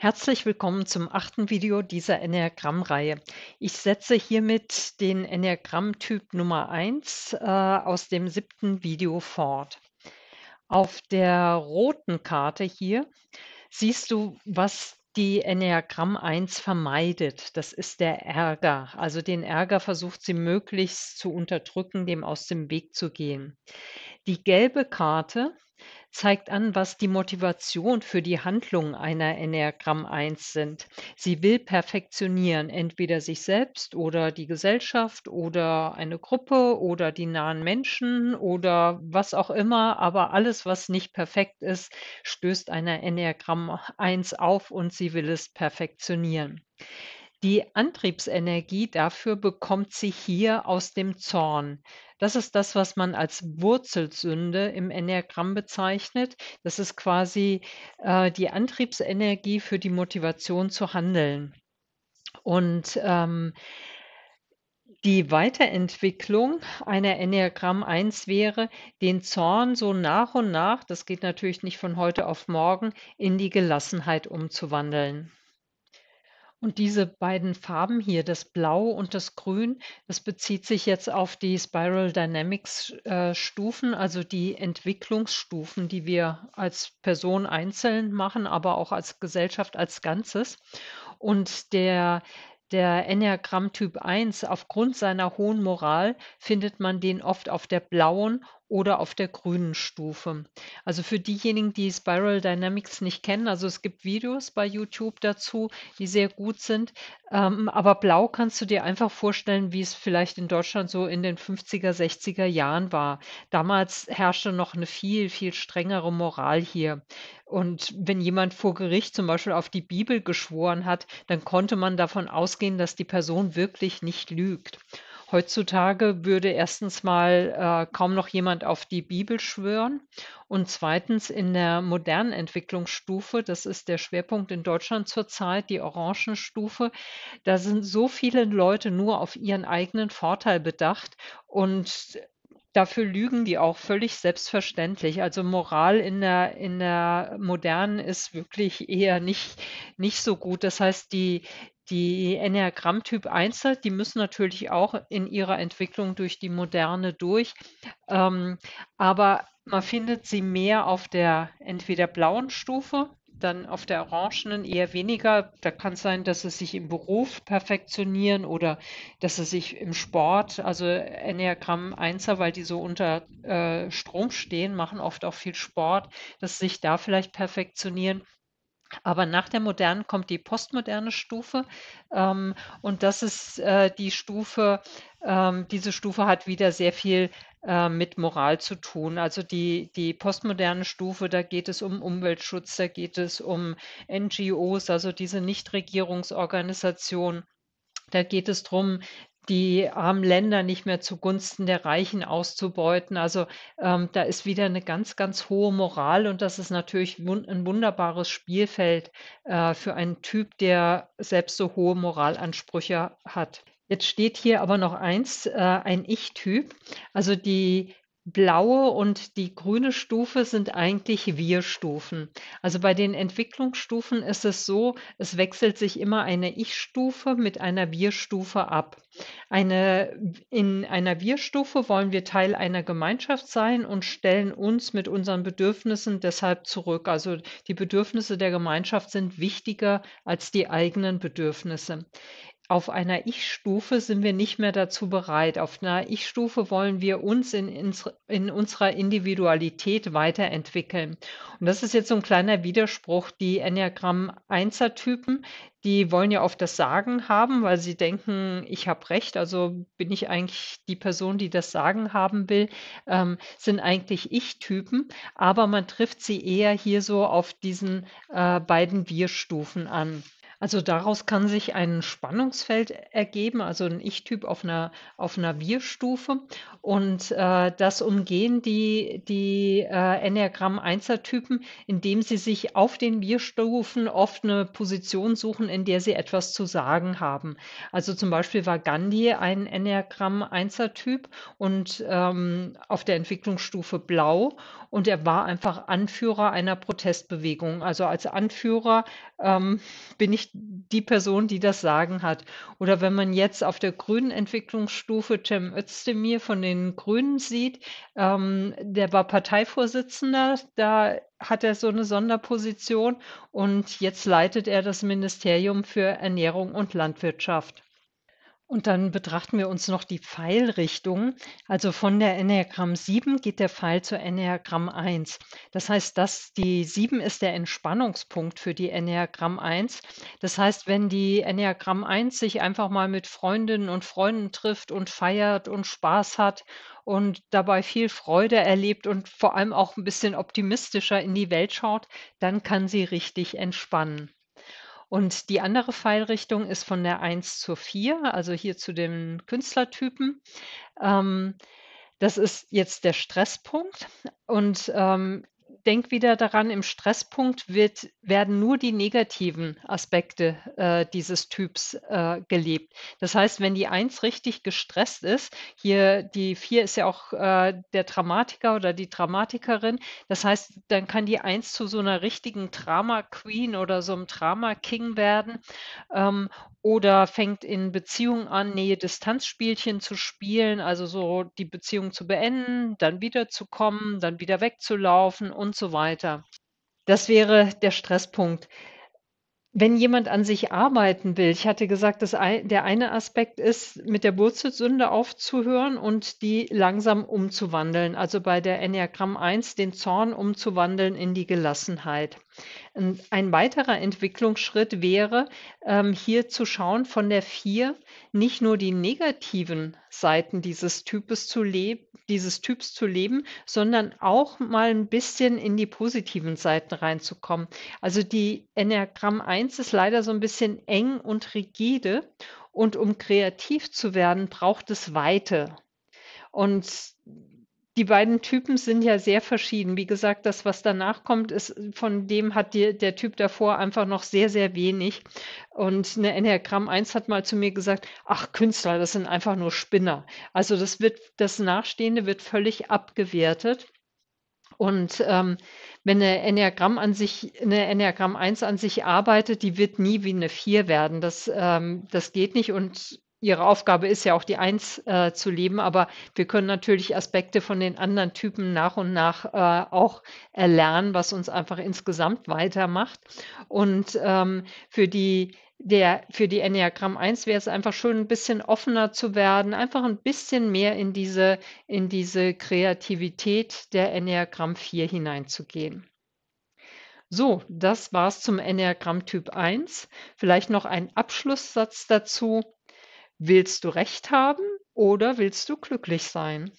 Herzlich willkommen zum achten Video dieser Enneagramm-Reihe. Ich setze hiermit den Enneagramm-Typ Nummer 1 äh, aus dem siebten Video fort. Auf der roten Karte hier siehst du, was die Enneagramm 1 vermeidet. Das ist der Ärger. Also den Ärger versucht sie möglichst zu unterdrücken, dem aus dem Weg zu gehen. Die gelbe Karte zeigt an, was die Motivation für die Handlungen einer Enneagramm 1 sind. Sie will perfektionieren, entweder sich selbst oder die Gesellschaft oder eine Gruppe oder die nahen Menschen oder was auch immer, aber alles, was nicht perfekt ist, stößt einer Enneagramm 1 auf und sie will es perfektionieren. Die Antriebsenergie dafür bekommt sie hier aus dem Zorn. Das ist das, was man als Wurzelsünde im Enneagramm bezeichnet. Das ist quasi äh, die Antriebsenergie für die Motivation zu handeln. Und ähm, die Weiterentwicklung einer Enneagramm 1 wäre, den Zorn so nach und nach, das geht natürlich nicht von heute auf morgen, in die Gelassenheit umzuwandeln. Und diese beiden Farben hier, das Blau und das Grün, das bezieht sich jetzt auf die Spiral Dynamics äh, Stufen, also die Entwicklungsstufen, die wir als Person einzeln machen, aber auch als Gesellschaft als Ganzes. Und der der Enneagramm Typ 1, aufgrund seiner hohen Moral findet man den oft auf der blauen oder auf der grünen Stufe. Also für diejenigen, die Spiral Dynamics nicht kennen, also es gibt Videos bei YouTube dazu, die sehr gut sind. Ähm, aber blau kannst du dir einfach vorstellen, wie es vielleicht in Deutschland so in den 50er, 60er Jahren war. Damals herrschte noch eine viel, viel strengere Moral hier. Und wenn jemand vor Gericht zum Beispiel auf die Bibel geschworen hat, dann konnte man davon ausgehen, dass die Person wirklich nicht lügt. Heutzutage würde erstens mal äh, kaum noch jemand auf die Bibel schwören und zweitens in der modernen Entwicklungsstufe, das ist der Schwerpunkt in Deutschland zurzeit, die Orangenstufe, da sind so viele Leute nur auf ihren eigenen Vorteil bedacht und dafür lügen die auch völlig selbstverständlich. Also Moral in der, in der modernen ist wirklich eher nicht, nicht so gut. Das heißt, die, die Enneagramm-Typ 1, halt, die müssen natürlich auch in ihrer Entwicklung durch die Moderne durch. Ähm, aber man findet sie mehr auf der entweder blauen Stufe, dann auf der orangenen eher weniger. Da kann es sein, dass sie sich im Beruf perfektionieren oder dass sie sich im Sport, also Enneagramm 1er, weil die so unter äh, Strom stehen, machen oft auch viel Sport, dass sie sich da vielleicht perfektionieren. Aber nach der modernen kommt die postmoderne Stufe. Ähm, und das ist äh, die Stufe, ähm, diese Stufe hat wieder sehr viel äh, mit Moral zu tun. Also die, die postmoderne Stufe, da geht es um Umweltschutz, da geht es um NGOs, also diese Nichtregierungsorganisationen. Da geht es darum, die armen Länder nicht mehr zugunsten der Reichen auszubeuten. Also ähm, da ist wieder eine ganz, ganz hohe Moral und das ist natürlich wun ein wunderbares Spielfeld äh, für einen Typ, der selbst so hohe Moralansprüche hat. Jetzt steht hier aber noch eins, äh, ein Ich-Typ. Also die blaue und die grüne Stufe sind eigentlich Wir-Stufen. Also bei den Entwicklungsstufen ist es so, es wechselt sich immer eine Ich-Stufe mit einer Wir-Stufe ab. Eine, in einer Wir-Stufe wollen wir Teil einer Gemeinschaft sein und stellen uns mit unseren Bedürfnissen deshalb zurück. Also die Bedürfnisse der Gemeinschaft sind wichtiger als die eigenen Bedürfnisse auf einer Ich-Stufe sind wir nicht mehr dazu bereit. Auf einer Ich-Stufe wollen wir uns in, ins- in unserer Individualität weiterentwickeln. Und das ist jetzt so ein kleiner Widerspruch. Die enneagramm 1 typen die wollen ja oft das Sagen haben, weil sie denken, ich habe recht, also bin ich eigentlich die Person, die das Sagen haben will, ähm, sind eigentlich Ich-Typen, aber man trifft sie eher hier so auf diesen äh, beiden Wir-Stufen an. Also daraus kann sich ein Spannungsfeld ergeben, also ein Ich-Typ auf einer, auf einer Wir-Stufe. Und äh, das umgehen die, die äh, Enneagramm-1er-Typen, indem sie sich auf den Wir-Stufen oft eine Position suchen, in der sie etwas zu sagen haben. Also zum Beispiel war Gandhi ein Enneagramm-1er-Typ und ähm, auf der Entwicklungsstufe Blau. Und er war einfach Anführer einer Protestbewegung. Also als Anführer ähm, bin ich die Person, die das Sagen hat. Oder wenn man jetzt auf der grünen Entwicklungsstufe Cem Özdemir von den Grünen sieht, ähm, der war Parteivorsitzender, da hat er so eine Sonderposition und jetzt leitet er das Ministerium für Ernährung und Landwirtschaft. Und dann betrachten wir uns noch die Pfeilrichtung. Also von der Enneagramm 7 geht der Pfeil zur Enneagramm 1. Das heißt, dass die 7 ist der Entspannungspunkt für die Enneagramm 1. Das heißt, wenn die Enneagramm 1 sich einfach mal mit Freundinnen und Freunden trifft und feiert und Spaß hat und dabei viel Freude erlebt und vor allem auch ein bisschen optimistischer in die Welt schaut, dann kann sie richtig entspannen. Und die andere Pfeilrichtung ist von der 1 zur 4, also hier zu den Künstlertypen. Ähm, das ist jetzt der Stresspunkt. Und ähm, denk wieder daran, im Stresspunkt wird, werden nur die negativen Aspekte äh, dieses Typs äh, gelebt. Das heißt, wenn die Eins richtig gestresst ist, hier die Vier ist ja auch äh, der Dramatiker oder die Dramatikerin, das heißt, dann kann die Eins zu so einer richtigen Drama Queen oder so einem Drama King werden. Ähm, oder fängt in Beziehungen an, Nähe-Distanz-Spielchen zu spielen, also so die Beziehung zu beenden, dann wiederzukommen, dann wieder wegzulaufen und so weiter. Das wäre der Stresspunkt. Wenn jemand an sich arbeiten will, ich hatte gesagt, dass der eine Aspekt ist, mit der Wurzelsünde aufzuhören und die langsam umzuwandeln, also bei der Enneagramm 1 den Zorn umzuwandeln in die Gelassenheit. Ein weiterer Entwicklungsschritt wäre, ähm, hier zu schauen, von der vier nicht nur die negativen Seiten dieses Types zu dieses Typs zu leben, sondern auch mal ein bisschen in die positiven Seiten reinzukommen. Also die Enneagramm 1 ist leider so ein bisschen eng und rigide und um kreativ zu werden, braucht es Weite. Und die beiden Typen sind ja sehr verschieden. Wie gesagt, das, was danach kommt, ist, von dem hat die, der Typ davor einfach noch sehr, sehr wenig. Und eine Enneagramm 1 hat mal zu mir gesagt, ach, Künstler, das sind einfach nur Spinner. Also das wird, das Nachstehende wird völlig abgewertet. Und ähm, wenn eine Enneagramm an sich, eine Enneagramm 1 an sich arbeitet, die wird nie wie eine 4 werden. Das, ähm, das geht nicht. Und ihre Aufgabe ist ja auch die Eins äh, zu leben, aber wir können natürlich Aspekte von den anderen Typen nach und nach äh, auch erlernen, was uns einfach insgesamt weitermacht. Und ähm, für die der, für die Enneagramm 1 wäre es einfach schön, ein bisschen offener zu werden, einfach ein bisschen mehr in diese, in diese Kreativität der Enneagramm 4 hineinzugehen. So, das war's zum Enneagramm Typ 1. Vielleicht noch ein Abschlusssatz dazu. Willst du Recht haben oder willst du glücklich sein?